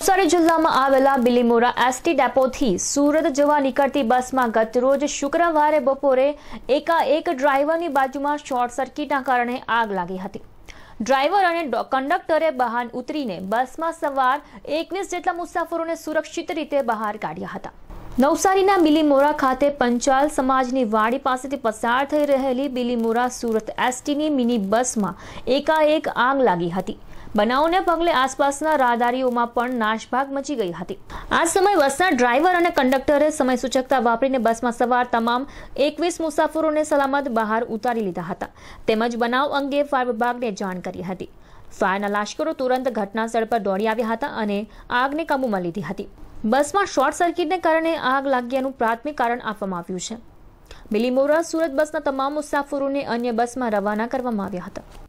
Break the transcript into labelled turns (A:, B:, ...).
A: નવસારી જિલ્લામાં આવેલા બિલીમોરા એસટી ડેપોથી સુરત જવા નીકળતી બસમાં ગતરોજ શુક્રવારે બપોરે એકાએક ડ્રાઈવરની બાજુમાં શોર્ટ સર્કિટના કારણે આગ લાગી હતી ડ્રાઈવર અને કંડક્ટરે બહાર ઉતરીને બસમાં સવાર એકવીસ જેટલા મુસાફરોને સુરક્ષિત રીતે બહાર કાઢ્યા હતા નવસારીના બિલીમોરા ખાતે પંચાલ સમાજની વાડી પાસેથી પસાર થઈ રહેલી બિલીમોરા સુરત એસટીની મિની બસમાં એકાએક આગ લાગી હતી બનાવને પગલે આસપાસના રાહદારીઓમાં પણ નાશભાગ મચી ગઈ હતી આ સમય બસના ડ્રાઈવર અને કંડક્ટરે સમય સૂચકતા વાપરીને બસમાં સવાર તમામ એકવીસ મુસાફરોને સલામત બહાર ઉતારી લીધા હતા તેમજ બનાવ અંગે ફાયર વિભાગને જાણ કરી હતી ફાયરના લાશ્કરો તુરંત ઘટના સ્થળ પર દોડી આવ્યા હતા અને આગને કાબૂમાં લીધી હતી બસમાં શોર્ટ સર્કિટને કારણે આગ લાગ્યાનું પ્રાથમિક કારણ આપવામાં આવ્યું છે બિલીમોરા સુરત બસના તમામ મુસાફરોને અન્ય બસમાં રવાના કરવામાં આવ્યા હતા